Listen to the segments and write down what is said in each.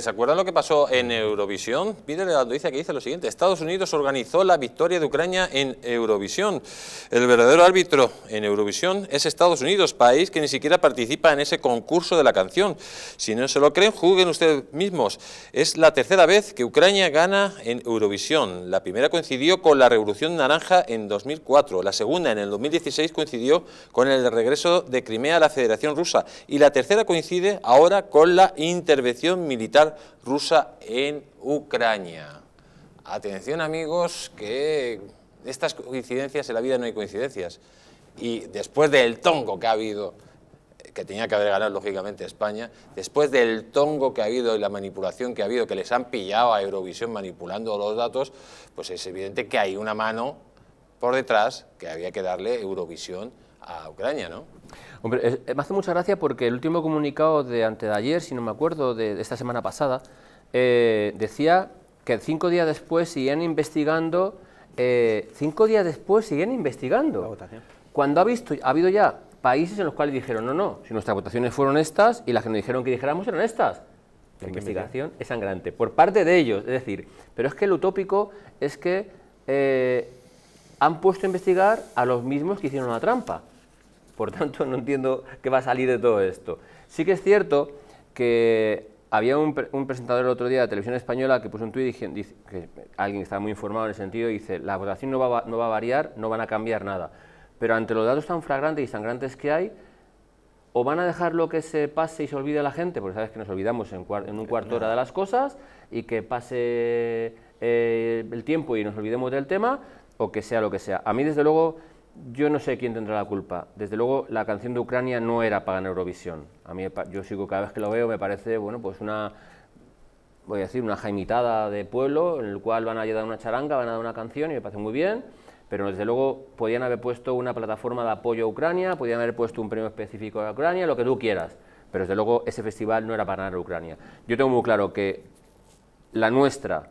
¿Se acuerdan lo que pasó en Eurovisión? Pídele la noticia que dice lo siguiente, Estados Unidos organizó la victoria de Ucrania en Eurovisión. El verdadero árbitro en Eurovisión es Estados Unidos, país que ni siquiera participa en ese concurso de la canción. Si no se lo creen, juzguen ustedes mismos. Es la tercera vez que Ucrania gana en Eurovisión. La primera coincidió con la Revolución Naranja en 2004, la segunda en el 2016 coincidió con el regreso de Crimea a la Federación Rusa y la tercera coincide ahora con la intervención militar rusa en Ucrania. Atención amigos, que estas coincidencias en la vida no hay coincidencias. Y después del tongo que ha habido, que tenía que haber ganado lógicamente España, después del tongo que ha habido y la manipulación que ha habido, que les han pillado a Eurovisión manipulando los datos, pues es evidente que hay una mano por detrás que había que darle Eurovisión a Ucrania, ¿no? Hombre, eh, me hace mucha gracia porque el último comunicado de antes de ayer, si no me acuerdo, de, esta semana pasada, eh, decía que cinco días después siguen investigando, eh, cinco días después siguen investigando. votación. Cuando ha, visto, ha habido ya países en los cuales dijeron, no, no, si nuestras votaciones fueron estas y las que nos dijeron que dijéramos eran estas. La investigación es sangrante, por parte de ellos, es decir, pero es que lo utópico es que han puesto a investigar a los mismos que hicieron la trampa. Por tanto, no entiendo qué va a salir de todo esto. Sí que es cierto que había un, presentador el otro día de Televisión Española que puso un tuit y que alguien está muy informado en el sentido, dice, la votación no va, a variar, no van a cambiar nada. Pero ante los datos tan flagrantes y sangrantes que hay, o van a dejar lo que se pase y se olvide la gente, porque sabes que nos olvidamos en, un cuarto hora de las cosas, y que pase eh, el tiempo y nos olvidemos del tema, o que sea lo que sea. A mí, desde luego, yo no sé quién tendrá la culpa. Desde luego, la canción de Ucrania no era para Eurovisión. A mí, yo sigo cada vez que lo veo, me parece, bueno, pues una, voy a decir, una jaimitada de pueblo, en el cual van a llevar una charanga, van a dar una canción y me parece muy bien. Pero desde luego podían haber puesto una plataforma de apoyo a Ucrania, podían haber puesto un premio específico a Ucrania, lo que tú quieras. Pero desde luego ese festival no era para nada Ucrania. Yo tengo muy claro que la nuestra,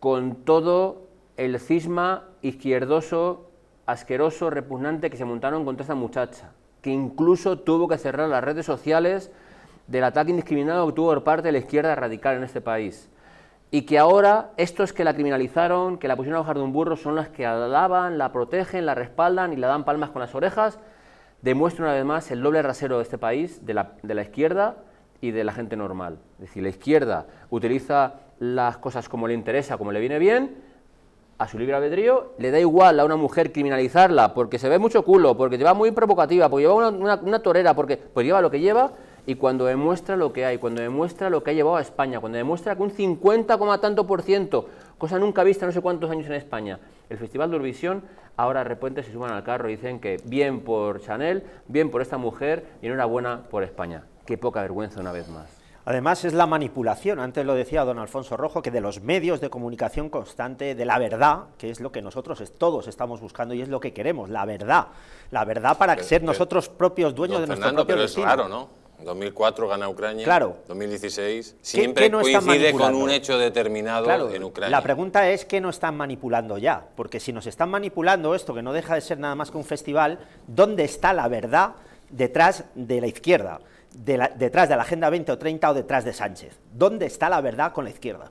con todo el cisma izquierdoso asqueroso, repugnante que se montaron contra esta muchacha, que incluso tuvo que cerrar las redes sociales del ataque indiscriminado que tuvo por parte de la izquierda radical en este país. Y que ahora estos que la criminalizaron, que la pusieron a bajar de un burro, son las que alaban, la protegen, la respaldan y la dan palmas con las orejas, demuestra una vez más el doble rasero de este país, de la, de la izquierda y de la gente normal. Es decir, la izquierda utiliza las cosas como le interesa, como le viene bien, a su libre albedrío, le da igual a una mujer criminalizarla porque se ve mucho culo, porque lleva muy provocativa, porque lleva una, torera, porque pues lleva lo que lleva y cuando demuestra lo que hay, cuando demuestra lo que ha llevado a España, cuando demuestra que un 50, tanto por ciento, cosa nunca vista no sé cuántos años en España, el Festival de Urbisión ahora de repente se suman al carro y dicen que bien por Chanel, bien por esta mujer y enhorabuena por España. Qué poca vergüenza una vez más. Además es la manipulación, antes lo decía don Alfonso Rojo, que de los medios de comunicación constante, de la verdad, que es lo que nosotros todos estamos buscando y es lo que queremos, la verdad. La verdad para ser nosotros propios dueños de nuestro propio pero Es raro, ¿no? 2004 gana Ucrania, claro. 2016, siempre coincide con un hecho determinado en Ucrania. La pregunta es qué nos están manipulando ya, porque si nos están manipulando esto, que no deja de ser nada más que un festival, ¿dónde está la verdad detrás de la izquierda? detrás de la Agenda 20 o 30 o detrás de Sánchez. ¿Dónde está la verdad con la izquierda?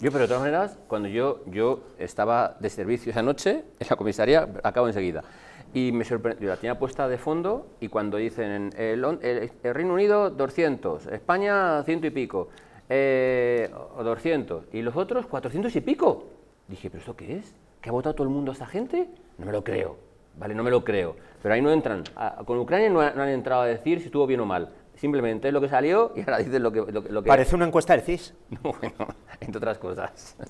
Yo, pero de todas maneras, cuando yo, yo estaba de servicio esa noche en la comisaría, acabo enseguida. Y me sorprendió, la tenía puesta de fondo y cuando dicen el, Reino Unido 200, España ciento y pico, eh, 200 y los otros 400 y pico. Dije, ¿pero esto qué es? ¿Que ha votado todo el mundo a esta gente? No me lo creo, ¿vale? No me lo creo. Pero ahí no entran, con Ucrania no han entrado a decir si estuvo bien o mal Simplemente es lo que salió y ahora dices lo que... Parece una encuesta del CIS. bueno, entre otras cosas.